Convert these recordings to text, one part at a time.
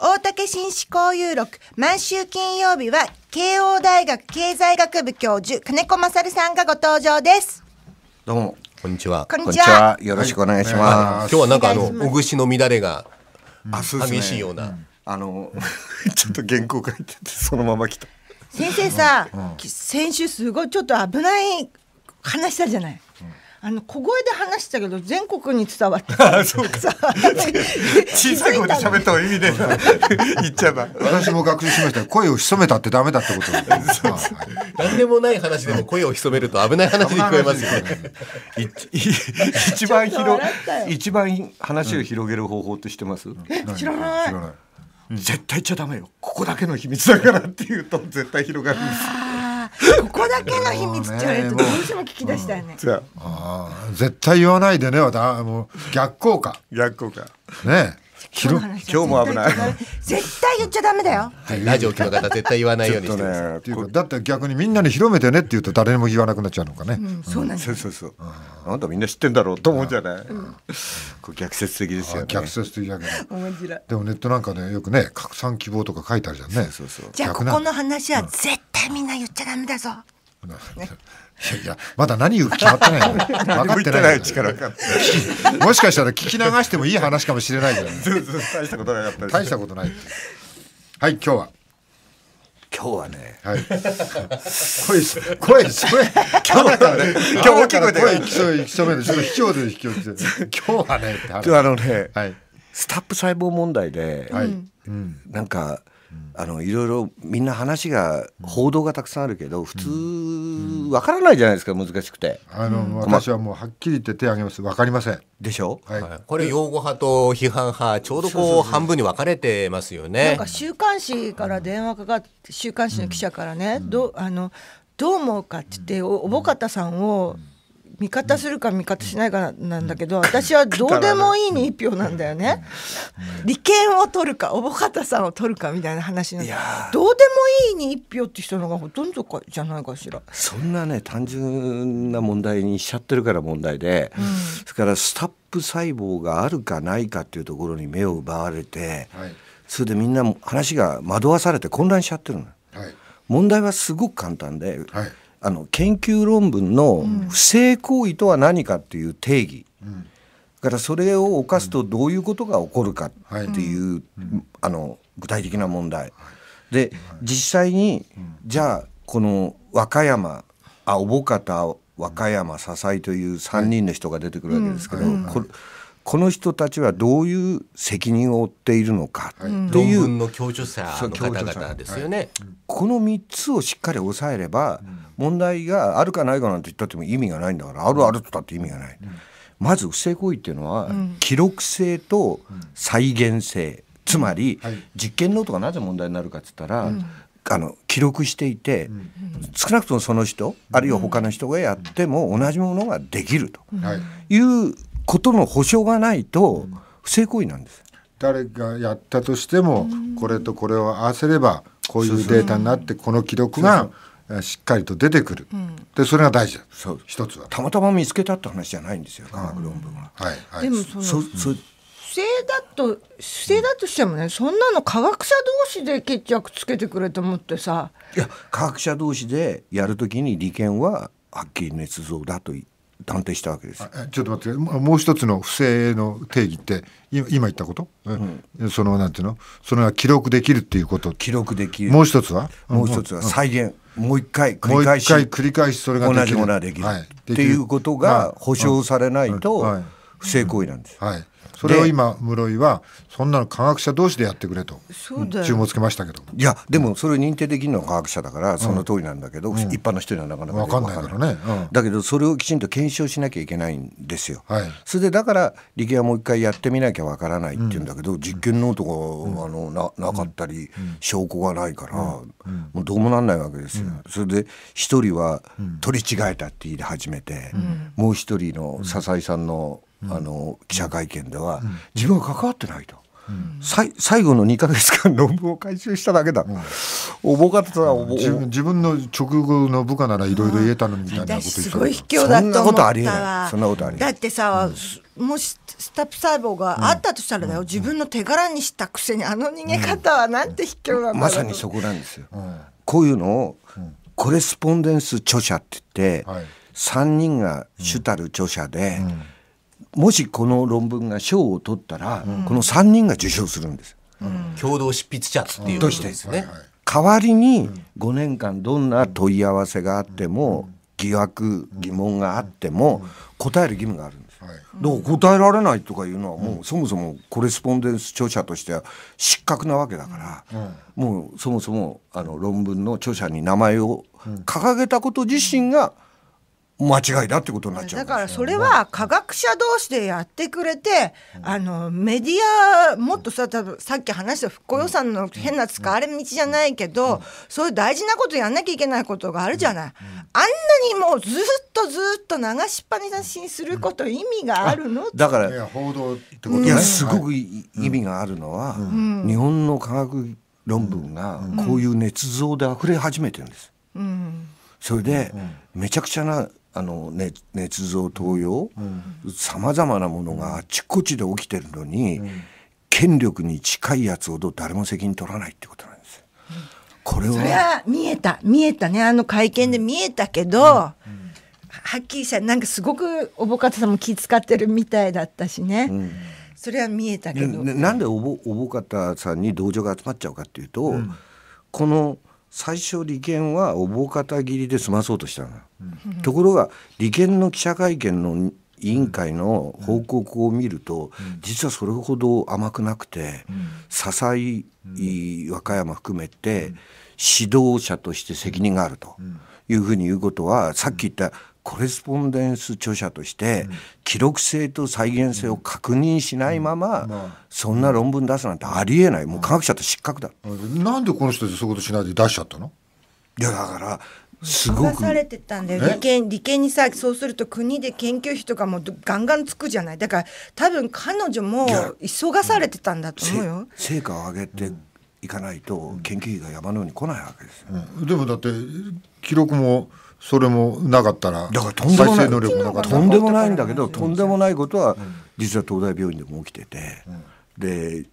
大竹紳士交友録毎週金曜日は慶応大学経済学部教授金子勝さんがご登場ですどうもこんにちはこんにちはよろしくお願いします、今日はなんかあのおぐしの乱れが激しいような、あの ちょっと原稿書いててそのまま来た先生さ、先週すごいちょっと危ない話したじゃないあの小声で話したけど全国に伝わってああそうか小さい声で喋った方が意味ねえな 言っちゃえば私も学習しました声を潜めたってダメだってこと何でもない話でも声を潜めると危ない話に聞こえますよね一番広一番話を広げる方法って知ってます、うん、え知らない知らない、絶対言っちゃダメよここだけの秘密だからっていうと絶対広がるんですここだけの秘密って言われるとどうしても聞き出したいね。ああ絶対言わないでね、もう逆効果。逆効果。ね今日も危ない絶対言っちゃダメだよ、はい、ラジオ今日方絶対言わないようにしてください、ってだって逆にみんなに広めてねって言うと誰にも言わなくなっちゃうのかね、うん、そうなんです、そうそうそうあんたみんな知ってんだろうと思うじゃない、うん、こう逆説的ですよね逆説的だけど面白いでもネットなんかねよくね拡散希望とか書いてあるじゃんねそうそうそうじゃあここの話は絶対みんな言っちゃダメだぞ、いやまだ何言うか決まってない分 かってないもしかしたら聞き流してもいい話かもしれないじゃない 大したことなかった大したことないはい今日は今日はね、はい、声声それ今日はね今日大きい声で声きそうきでちょっと卑怯で卑怯で今日はねってあのね、はい、スタップ細胞問題で、はい、なんか、あのいろいろみんな話が報道がたくさんあるけど普通わからないじゃないですか難しくてあの私はもうはっきり言って手挙げますわかりませんでしょ、はい、これ擁護派と批判派ちょうどこう半分に分かれてますよねなんか週刊誌から電話かかって週刊誌の記者からね、どあのどう思うかって言っておおぼかたさんを、味方するか味方しないかなんだけど私はどうでもいいに一票なんだよね。利権を取るか小保方さんを取るかみたいな話などうでもいいに一票って人のがほとんどかじゃないかしら。そんなね単純な問題にしちゃってるから問題で、うん、それからスタップ細胞があるかないかっていうところに目を奪われて、はい、それでみんな話が惑わされて混乱しちゃってるの。はい、問題はすごく簡単で、はいあの研究論文の不正行為とは何かっていう定義、うん、からそれを犯すとどういうことが起こるかっていう、うんあの具体的な問題、で実際にじゃあこの和歌山あ小保方和歌山笹井という3人の人が出てくるわけですけど、これこの人たちはどういう責任を負っているのかっていう、はい、の共著者の方々ですよね、はい、この3つをしっかり抑えれば、問題があるかないかなんて言ったっても意味がないんだからあるあるとだって意味がない、うん、まず不正行為っていうのは、記録性と再現性、つまり、実験ノートがなぜ問題になるかって言ったら、あの記録していて、少なくともその人あるいは他の人がやっても同じものができるということの保証がないと不正行為なんです。誰がやったとしてもこれとこれを合わせればこういうデータになってこの記録がしっかりと出てくる、でそれが大事だそう一つはたまたま見つけたって話じゃないんですよ科学論文は。はいはい、でもそのそそ不正だと不正だとしてもね、そんなの科学者同士で決着つけてくれと思ってさいや科学者同士でやるときに利権ははっきり捏造だと断定したわけです。ちょっと待って、もう一つの不正の定義って、今言ったこと、うん、そのなんていうの、それは記録できるっていうこと。記録できる。もう一つは、もう一つは再現。うん、もう一回繰り返し。繰り返しそれが同じものはできる。はい、っていうことが保証されないと不正行為なんです。はいそれを今室井はそんなの科学者同士でやってくれと注文つけましたけどいやでもそれ認定できるのは科学者だからその通りなんだけど、うん、一般の人にはなかなか分かんないからね、うん、だけどそれをきちんと検証しなきゃいけないんですよ、はい、それでだから理系はもう一回やってみなきゃわからないっていうんだけど、うん、実験ノートが、あのななかったり、証拠がないから、もうどうもなんないわけですよ、それで一人は取り違えたって言い始めて、もう一人の笹井さんのあの記者会見では、自分は関わってないと。最後の2か月間論文を回収しただけだ、うん、おぼかったら自分の直後の部下ならいろいろ言えたのみたいなことすごい卑だそんなことありえないそんなことありえないだってさ、もしスタップ細胞があったとしたらだよ、自分の手柄にしたくせにあの逃げ方はなんて卑怯なんだまさにそこなんですよ、こういうのを、コレスポンデンス著者って言って、は3人が主たる著者で、うんもしこの論文が賞を取ったら、この3人が受賞するんです。共同執筆者っていうことですね。代わりに5年間どんな問い合わせがあっても疑惑疑問があっても答える義務があるんです。だから答えられないとかいうのはもうそもそもコレスポンデンス著者としては失格なわけだからもうそもそもあの論文の著者に名前を掲げたこと自身が間違いだってことになっちゃう、だからそれは科学者同士でやってくれて、うん、あのメディアもっとさ多分さっき話した復興予算の変な使われ道じゃないけど、うん、そういう大事なことやんなきゃいけないことがあるじゃない、うん、あんなにもうずっとずっと流しっぱなしにすること意味があるの、だから報道ってこと、ね、いやすごく意味があるのは、日本の科学論文がこういう捏造で溢れ始めてるんです。それで、めちゃくちゃなあの捏造盗用さまざまなものがあちこちで起きてるのに、うん、権力に近いやつほど誰も責任取らないってことなんです。うん、これはそれは見えた見えたねあの会見で見えたけど、うん、はっきりしたなんかすごくおぼかたさんも気遣ってるみたいだったしね。それは見えたけど、ね、なんでおぼおぼかたさんに同情が集まっちゃうかっていうと、この「最初利権はおぼかた切りで済まそうとしたの、うん、ところが利権の記者会見の委員会の報告を見ると、うん、実はそれほど甘くなくて、うん、笹井、和歌山含めて、指導者として責任があるというふうに言うことはさっき言ったコレスポンデンス著者として記録性と再現性を確認しないままそんな論文出すなんてありえないもう科学者と失格だ、なんでこの人そういうことしないで出しちゃったのいやだからすごくされてたんだよ理研、理研にさそうすると国で研究費とかもガンガンつくじゃないだから多分彼女も急がされてたんだと思うよ。成果を上げて、いかないと研究費が山のように来ないわけです、うん、でもだって記録もそれもなかったらだからとんでもないとんでもないんだけどとんでもないことは実は東大病院でも起きてて、で、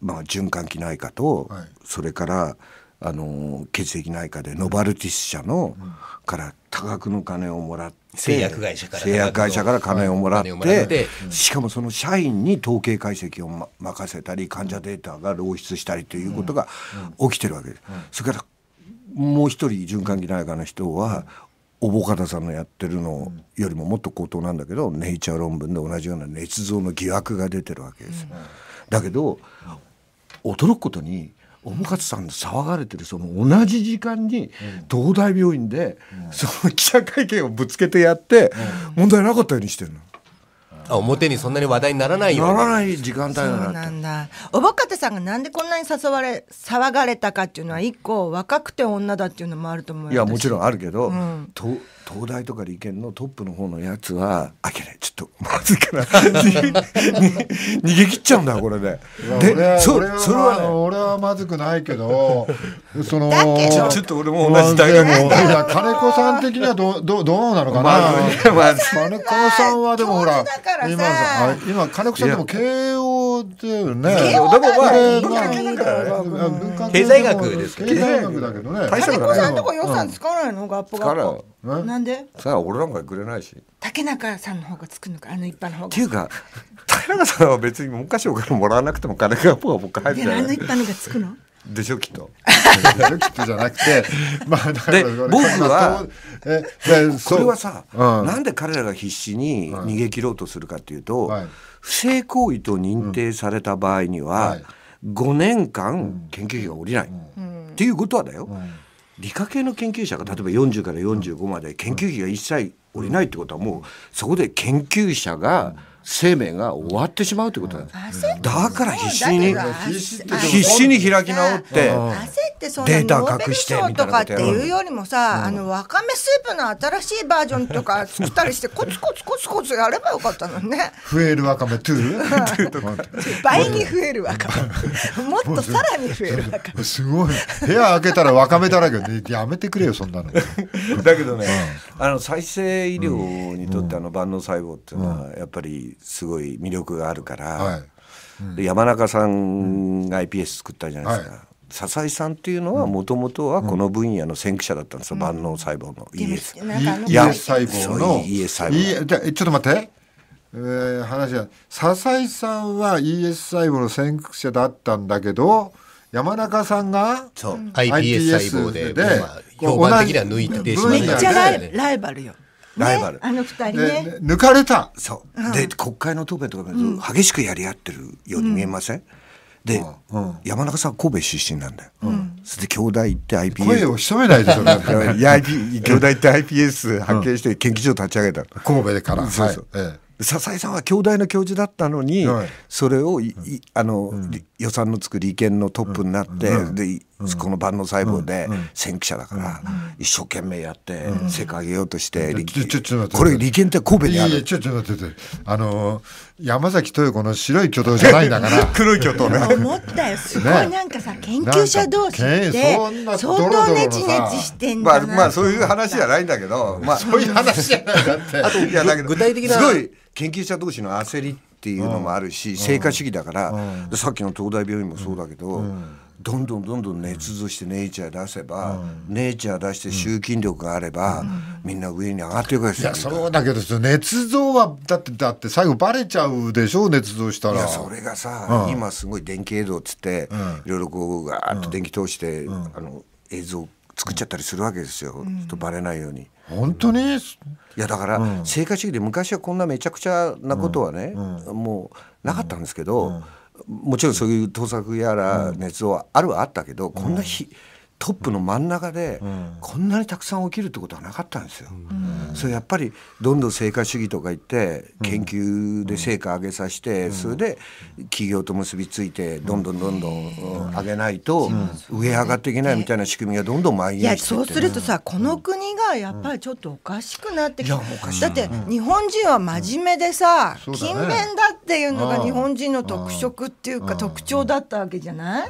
まあ、循環器内科と、それからあの血液内科でノバルティス社の、から多額の金をもらって製薬会社から製薬会社から金をもらって、しかもその社員に統計解析を、ま、任せたり患者データが漏出したりということが起きてるわけです。それからもう一人循環器内科の人はおぼかたさんのやってるのよりももっと高等なんだけど、ネイチャー論文で同じような捏造の疑惑が出てるわけです。だけど驚くことにおもかさん騒がれてるその同じ時間に東大病院でその記者会見をぶつけてやって問題なかったようにしてるの。表にそんなに話題にならないようなならない時間帯だなそうなんだおぼかたさんがなんでこんなに誘われ騒がれたかっていうのは一個若くて女だっていうのもあると思ういやもちろんあるけど、うん、と東大とか理研のトップの方のやつはあけなちょっとまずいから 逃げ切っちゃうんだこれで。でそれは、ね、俺はまずくないけどそのちょっと俺も同じ大学の金子さん的にはどどどうなのかな、まあ、金子さんはでもほら今今金子さんでも慶応だよね。でもまあ、経済学ですけど。経済学だけどね。大しさんと予算かないの、なんでさあ俺なんかくれないし竹中さんの方がつくのかあの一般の方がっていうか竹中さんは別に文科省からもらわなくても金がポカポカ入るじないあの一般のがつくのでしょきっと。でしょきっとじゃなくて、まあ、で僕はえれはさ、うん、なんで彼らが必死に逃げ切ろうとするかというと、はい、不正行為と認定された場合には、うん、5年間研究費が下りない、うん、っていうことはだよ。うん理科系の研究者が例えば40から45まで研究費が一切下りないってことはもうそこで研究者が生命が終わってしまうってことだだから必死に必死に開き直って。ってそんなしーベとかっていうよりもさ、あのわかめスープの新しいバージョンとか 作ったりしてコツコツコツコツやればよかったのね増えるわかめトゥー 倍に増えるわかめ もっとさらに増えるわかめすごい部屋開けたらわかめだらけでやめてくれよそんなのだけどね、あの再生医療にとってあの万能細胞っていうのはやっぱりすごい魅力があるから、はいで山中さんが iPS 作ったじゃないですか、笹井さんっていうのはもともとはこの分野の先駆者だったんですよ、万能細胞の ES。ES 細胞の ES 細胞。ちょっと待って。えー、話は笹井さんは ES 細胞の先駆者だったんだけど山中さんがそう iPS 細胞でで、まあ、評判的には抜いてしまった、めっちゃライバルよ。ライバル。あの二人ね。抜かれた。そう。で、国会の答弁とか、激しくやり合ってるように見えません、で、山中さん神戸出身なんだよ、それで京大行って IPS 声を潜めないでしょ京大行って IPS 発見して研究所立ち上げた、神戸からそうそう、笹井さんは京大の教授だったのに、それをあの、予算のつく利権のトップになって、で、この万能細胞で先駆者だから、一生懸命やって、成果上げようとして、これ利権って神戸にあるいやちょっと待っての山崎豊子の白い巨頭じゃないんだから 黒い巨頭ね思ったよすごいなんかさ研究者同士って相当ネチネチしてんだなまあそういう話じゃないんだけどまあそういう話じゃないだって あといやだけど具体的なすごい研究者同士の焦りってっていうのもあるし、成果主義だから、さっきの東大病院もそうだけど。どんどんどんどん捏造してネイチャー出せば、うん、ネイチャー出して集金力があれば、うん、みんな上に上がっていくわけですよ。いやそうだけど捏造はだってだって最後バレちゃうでしょ捏造したら。いやそれがさ、うん、今すごい電気映像っつって、いろいろこうガーッと電気通して、あの映像作っちゃったりするわけですよ、うん、とバレないように。本当に、いやだから、成果主義で昔はこんなめちゃくちゃなことはね、もうなかったんですけど、もちろんそういう盗作やら捏造はあるはあったけど、こんなひ、うんトップの真ん中でこんなにたくさん起きるってことはなかったんですよ。うん、それやっぱりどんどん成果主義とか言って研究で成果上げさせてそれで企業と結びついてどんどんどんどん上げないと上上がっていけないみたいな仕組みがどんどん蔓延していやそうするとさこの国がやっぱりちょっとおかしくなってきて、だって日本人は真面目でさ、勤勉だっていうのが日本人の特色っていうか特徴だったわけじゃない、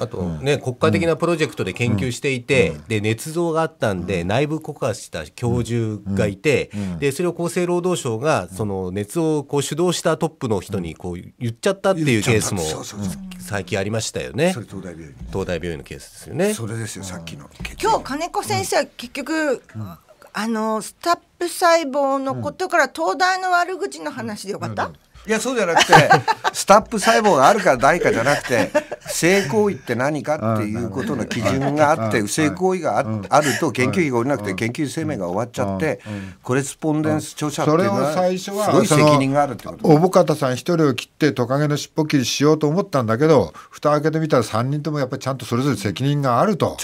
あとね国家的なプロジェクトで研究していて、うん、で捏造があったんで、内部告発した教授がいて、でそれを厚生労働省がその捏造をこう主導したトップの人にこう言っちゃったっていうケースも最近ありましたよね。それ東大病院東大病院のケースですよね。それですよさっきの。今日金子先生は結局、あのスタップ細胞のことから東大の悪口の話でよかった、うんうんいや、そうじゃなくて、スタップ細胞があるかないかじゃなくて、性行為って何かっていうことの基準があって、不正行為があ,、あると研究費が下りなくて、研究生命が終わっちゃって、コレスポンデンス著者っていうのは、すごい責任があるってこと。か方さん一人を切ってトカゲの尻尾切りしようと思ったんだけど、蓋開けてみたら3人ともやっぱりちゃんとそれぞれ責任があると。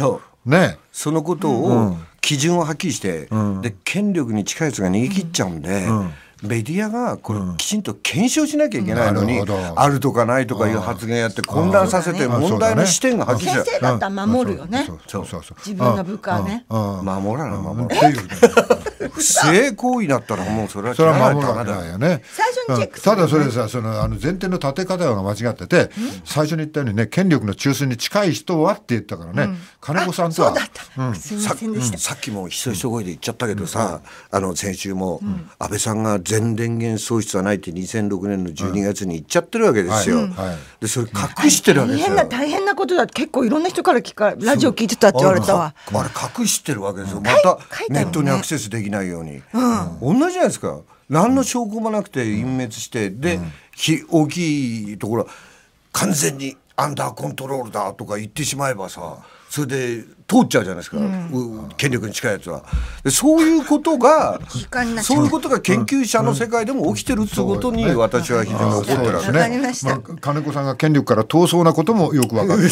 ね、そのことを基準をはっきりして、で権力に近いやつが逃げ切っちゃうんで、メディアがこれきちんと検証しなきゃいけないのに、うん、るあるとかないとかいう発言やって混乱させて問題の視点がはっきり先生だったら守るよね自分の部下ね守らない守らない不正行為だったらもうそれはそれは守らないよねただそれさそのあの前提の立て方が間違ってて最初に言ったようにね権力の中枢に近い人はって言ったからね、金子さんとはさっきもひそひそ声で言っちゃったけどさ、あの先週も安倍さんが全電源喪失はないって2006年の12月に言っちゃってるわけですよ、でそれ隠してるわけですよ、大変な大変なことだ結構いろんな人から聞かラジオ聞いてたって言われたわあれ隠してるわけですよまたネットにアクセスできないないように、うん、同じじゃないですか何の証拠もなくて隠滅して、で、うん、大きいところ完全にアンダーコントロールだとか言ってしまえばさそれで通っちゃうじゃないですか、うん、権力に近いやつは。そういうことがそういうことが研究者の世界でも起きてるってことに私は非常に怒ってらっしゃる、ねまあ、金子さんが権力から遠そうなこともよくわかる。